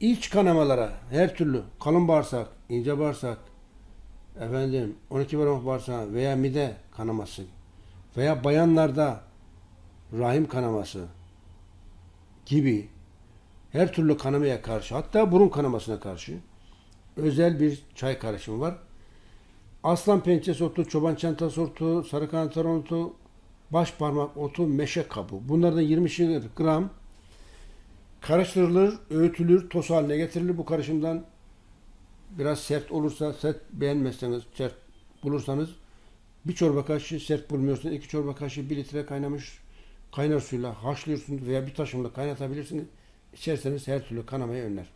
iç kanamalara her türlü kalın bağırsak, ince bağırsak, efendim 12 parmak bağırsak veya mide kanaması veya bayanlarda rahim kanaması gibi her türlü kanamaya karşı hatta burun kanamasına karşı özel bir çay karışımı var. Aslan pençesi otu, çoban çantası otu, sarı kantar otu, baş parmak otu, meşe kabuğu Bunlardan 20 gram karıştırılır, öğütülür, toz haline getirilir. Bu karışımdan biraz sert olursa, sert beğenmezseniz, sert bulursanız bir çorba kaşığı sert bulmuyorsunuz. iki çorba kaşığı bir litre kaynamış kaynar suyla haşlıyorsunuz veya bir taşımla kaynatabilirsiniz. İçerseniz her türlü kanamayı önler.